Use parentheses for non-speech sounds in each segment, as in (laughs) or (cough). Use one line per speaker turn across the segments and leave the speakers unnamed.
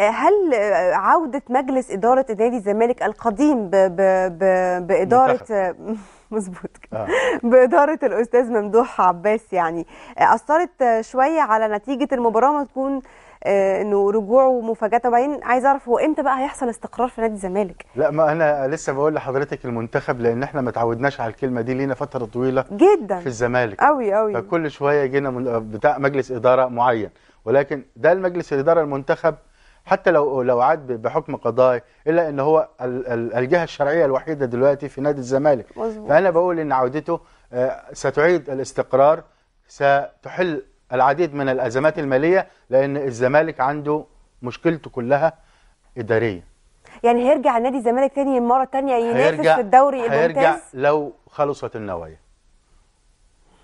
هل عودة مجلس إدارة نادي الزمالك القديم بـ بـ بـ بإدارة (laughs) مظبوط آه. بإدارة الأستاذ ممدوح عباس يعني أثرت شوية على نتيجة المباراة ما تكون آه، انه رجوعه مفاجاه وبعدين عايز اعرف هو امتى بقى هيحصل استقرار في نادي الزمالك
لا ما انا لسه بقول لحضرتك المنتخب لان احنا ما تعودناش على الكلمه دي لينا فتره طويله جدا في الزمالك
قوي قوي فكل
شويه جينا بتاع مجلس اداره معين ولكن ده المجلس الاداره المنتخب حتى لو لو عاد بحكم قضائي الا ان هو الجهه الشرعيه الوحيده دلوقتي في نادي الزمالك مزبوط. فانا بقول ان عودته آه، ستعيد الاستقرار ستحل العديد من الازمات الماليه لان الزمالك عنده مشكلته كلها اداريه
يعني هيرجع نادي الزمالك تاني مره تانية ينافس في الدوري الممتاز هيرجع
لو خلصت النوايا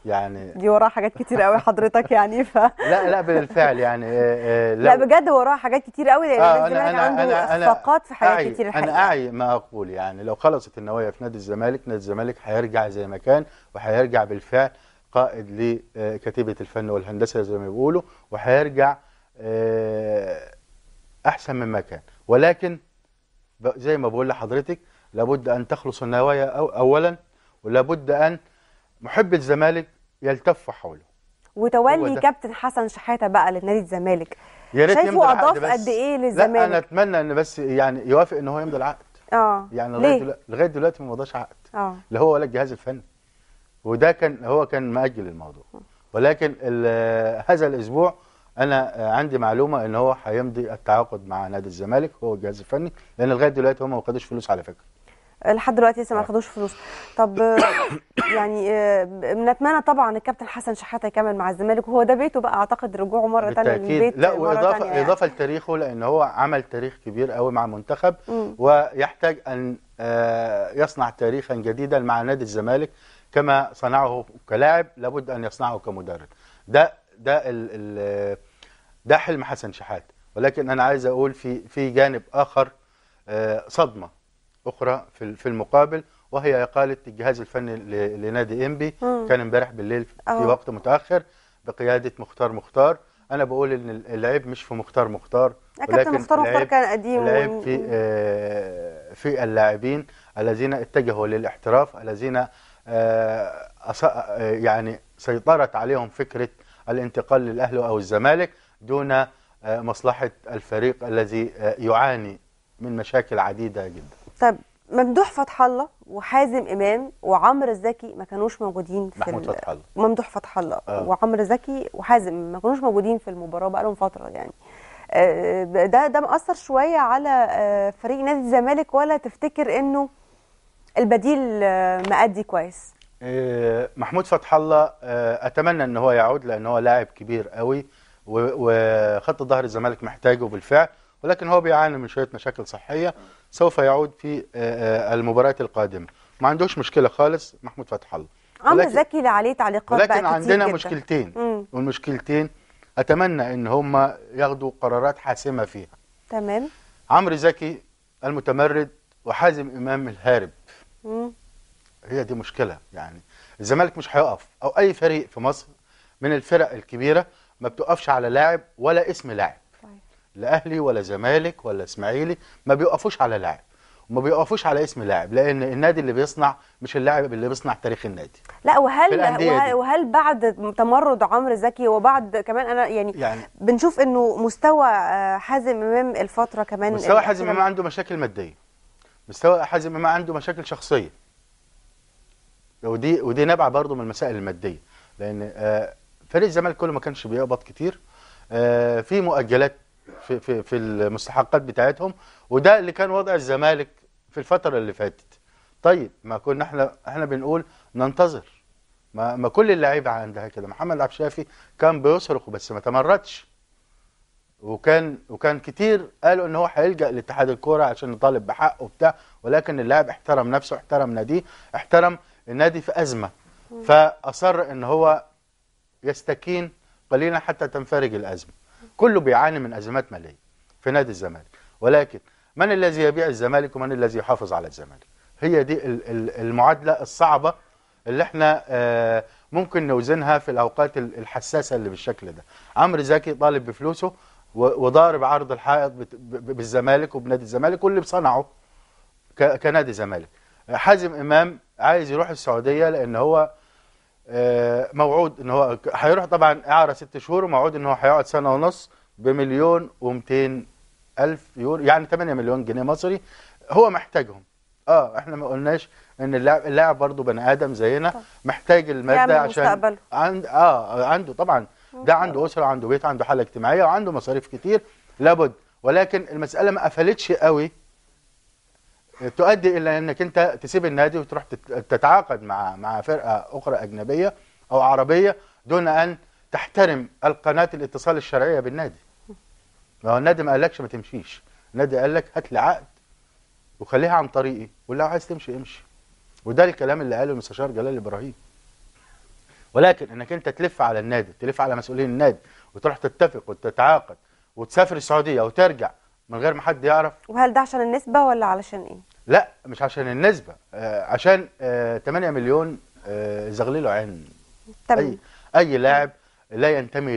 يعني
دي وراها حاجات كتير قوي حضرتك يعني ف لا لا
بالفعل يعني آه، آه، لا, لا
بجد وراها حاجات كتير قوي لان آه أنا أنا عنده أنا في حاجات أعي كتير الحقيقة. انا
اعي ما اقول يعني لو خلصت النوايا في نادي الزمالك نادي الزمالك هيرجع زي ما كان وهيرجع بالفعل قائد لكتيبه آه، الفن والهندسه زي ما بيقولوا وهيرجع احسن مما كان ولكن زي ما بقول لحضرتك لابد ان تخلص النوايا اولا ولابد ان محب الزمالك يلتف حوله
وتولي كابتن حسن شحاته بقى لنادي الزمالك يا ريت شايفه اضاف قد ايه للزمالك لا انا
اتمنى ان بس يعني يوافق ان هو يمضي العقد
اه يعني لغايه دلوقتي
لغايه دلوقتي ما مضاش عقد اه لا هو ولا الجهاز الفني وده كان هو كان مأجل الموضوع ولكن هذا الاسبوع انا عندي معلومه ان هو هيمضي التعاقد مع نادي الزمالك هو الجهاز الفني لان لغايه دلوقتي هم ما خدوش فلوس على فكره
لحد دلوقتي لسه ما آه. خدوش فلوس طب (coughs) يعني بنتمنى آه، طبعا الكابتن حسن شحاته يكمل مع الزمالك وهو ده بيته بقى اعتقد رجوعه مره ثانيه للبيت لا واضافه يعني. اضافه
لتاريخه لان هو عمل تاريخ كبير قوي مع منتخب م. ويحتاج ان آه، يصنع تاريخا جديدا مع نادي الزمالك كما صنعه كلاعب لابد ان يصنعه كمدرب ده ده ال ده حلم حسن شحاته ولكن انا عايز اقول في في جانب اخر صدمه أخرى في في المقابل وهي إقالة الجهاز الفني لنادي إنبي كان امبارح بالليل في آه. وقت متأخر بقيادة مختار مختار أنا بقول إن اللعيب مش في مختار مختار آه، ولكن مختار مختار كان قديم اللعيب في آه، في اللاعبين الذين اتجهوا للاحتراف الذين يعني سيطرت عليهم فكرة الانتقال للأهلي أو الزمالك دون مصلحة الفريق الذي يعاني من مشاكل عديدة جدا
طب ممدوح فتح الله وحازم امام وعمرو زكي ما كانوش موجودين في محمود فتح الله ممدوح فتح الله آه. وعمرو زكي وحازم ما كانوش موجودين في المباراه بقالهم فتره يعني آه، ده ده مأثر شويه على آه، فريق نادي الزمالك ولا تفتكر انه البديل آه، مأدي كويس
محمود فتح الله اتمنى ان هو يعود لان هو لاعب كبير قوي وخط ظهر الزمالك محتاجه بالفعل ولكن هو بيعاني من شويه مشاكل صحيه سوف يعود في آه، آه، المباريات القادمه ما عندوش مشكله خالص محمود فتح الله عمرو زكي
اللي عليه تعليقات لكن عندنا جداً. مشكلتين مم.
والمشكلتين اتمنى ان هم ياخدوا قرارات حاسمه فيها تمام عمرو زكي المتمرد وحازم امام الهارب مم. هي دي مشكله يعني الزمالك مش هيقف او اي فريق في مصر من الفرق الكبيره ما بتقفش على لاعب ولا اسم لاعب لا اهلي ولا زمالك ولا اسماعيلي ما بيوقفوش على لاعب وما بيقفوش على اسم لاعب لان النادي اللي بيصنع مش اللاعب اللي بيصنع تاريخ النادي
لا وهل وهل, وهل بعد تمرد عمرو زكي وبعد كمان انا يعني, يعني بنشوف انه مستوى آه، حازم امام الفتره كمان مستوى حازم امام عنده
مشاكل ماديه مستوى حازم امام عنده مشاكل شخصيه ودي ودي نابعه برضه من المسائل الماديه لان آه، فريق الزمالك كله ما كانش بيقبض كتير آه، في مؤجلات في في في المستحقات بتاعتهم وده اللي كان وضع الزمالك في الفتره اللي فاتت طيب ما كنا احنا احنا بنقول ننتظر ما, ما كل اللعيبه عندها كده محمد عبد الشافي كان بيصرخ بس ما تمردش وكان وكان كتير قالوا ان هو هيلجا لاتحاد الكوره عشان يطالب بحقه وبتاع ولكن اللاعب احترم نفسه احترم ناديه احترم النادي في ازمه فاصر ان هو يستكين قليلا حتى تنفرج الازمه كله بيعاني من أزمات مالية في نادي الزمالك ولكن من الذي يبيع الزمالك ومن الذي يحافظ على الزمالك هي دي المعادلة الصعبة اللي احنا آه، ممكن نوزنها في الأوقات الحساسة اللي بالشكل ده عمرو زكي طالب بفلوسه وضارب عرض الحائط بالزمالك وبنادي الزمالك واللي بصنعه كنادي زمالك حازم إمام عايز يروح السعودية لأن هو آه، موعود ان هو هيروح طبعا اعاره ست شهور وموعود ان هو هيقعد سنه ونص بمليون و200 الف يورو يعني 8 مليون جنيه مصري هو محتاجهم اه احنا ما قلناش ان اللاعب اللاعب برضه بني ادم زينا محتاج الماده عشان عند اه عنده طبعا ده عنده اسره عنده بيت عنده حاله اجتماعيه وعنده مصاريف كتير لابد ولكن المساله ما قفلتش قوي تؤدي الى انك انت تسيب النادي وتروح تتعاقد مع مع فرقه اخرى اجنبيه او عربيه دون ان تحترم القناه الاتصال الشرعيه بالنادي. ما هو النادي ما قالكش ما تمشيش، النادي قال لك هات لي عقد وخليها عن طريقي ولو عايز تمشي امشي. وده الكلام اللي قاله المستشار جلال ابراهيم. ولكن انك انت تلف على النادي، تلف على مسؤولين النادي وتروح تتفق وتتعاقد وتسافر السعوديه وترجع من غير ما حد يعرف
وهل ده عشان النسبه ولا علشان ايه
لا مش عشان النسبه آه عشان آه 8 مليون آه زغلله عين تمام. اي اي لاعب لا ينتمي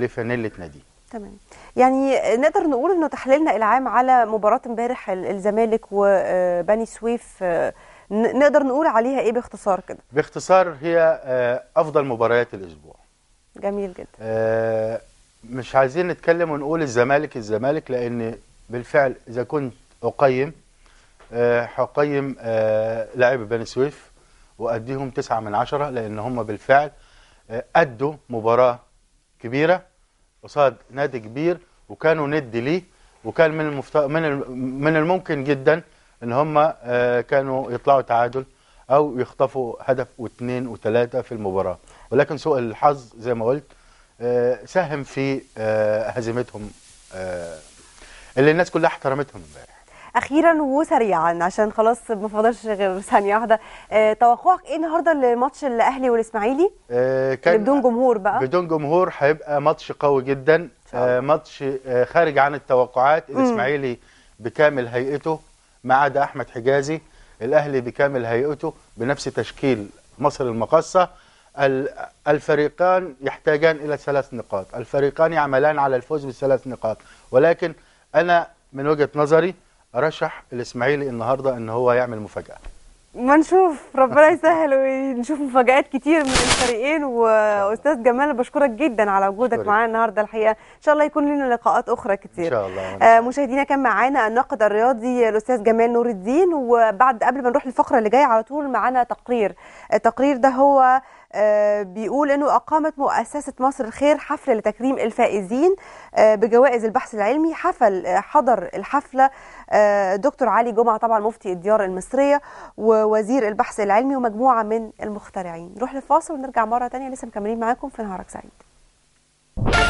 لفانيله نادي
تمام يعني نقدر نقول انه تحليلنا العام على مباراه امبارح الزمالك وبني آه، سويف آه، نقدر نقول عليها ايه باختصار كده
باختصار هي آه، افضل مباريات الاسبوع
جميل جدا
مش عايزين نتكلم ونقول الزمالك الزمالك لان بالفعل اذا كنت اقيم آه، هقيم آه، لاعب بني سويف واديهم تسعة من عشرة لان هم بالفعل آه، ادوا مباراه كبيره قصاد نادي كبير وكانوا ند ليه وكان من المفت... من من الممكن جدا ان هم كانوا يطلعوا تعادل او يخطفوا هدف واثنين وثلاثه في المباراه ولكن سوء الحظ زي ما قلت آه، ساهم في آه، هزيمتهم آه، اللي الناس كلها احترمتهم امبارح
اخيرا وسريعا عشان خلاص ما فاضلش غير ثانيه واحده توقعك ايه النهارده لماتش الاهلي والاسماعيلي
كان بدون جمهور بقى بدون جمهور هيبقى ماتش قوي جدا ماتش خارج عن التوقعات الاسماعيلي بكامل هيئته ما عدا احمد حجازي الاهلي بكامل هيئته بنفس تشكيل مصر المقصه الفريقان يحتاجان إلى ثلاث نقاط الفريقان يعملان على الفوز بثلاث نقاط ولكن أنا من وجهة نظري ارشح الإسماعيلي النهاردة أن هو يعمل مفاجأة
ما نشوف ربنا يسهل ونشوف مفاجآت كتير من الفريقين وأستاذ جمال بشكرك جدا على وجودك معانا النهاردة الحقيقة إن شاء الله يكون لنا لقاءات أخرى كتير إن شاء الله آه مشاهدينا كان معانا الناقد الرياضي الأستاذ جمال نور الدين وبعد قبل ما نروح للفقرة اللي جاية على طول معانا تقرير التقرير ده هو آه، بيقول انه اقامت مؤسسه مصر الخير حفله لتكريم الفائزين آه، بجوائز البحث العلمي حفل آه، حضر الحفله دكتور علي جمعه طبعا مفتي الديار المصريه ووزير البحث العلمي ومجموعه من المخترعين نروح لفاصل ونرجع مره تانية لسه مكملين معاكم في نهارك سعيد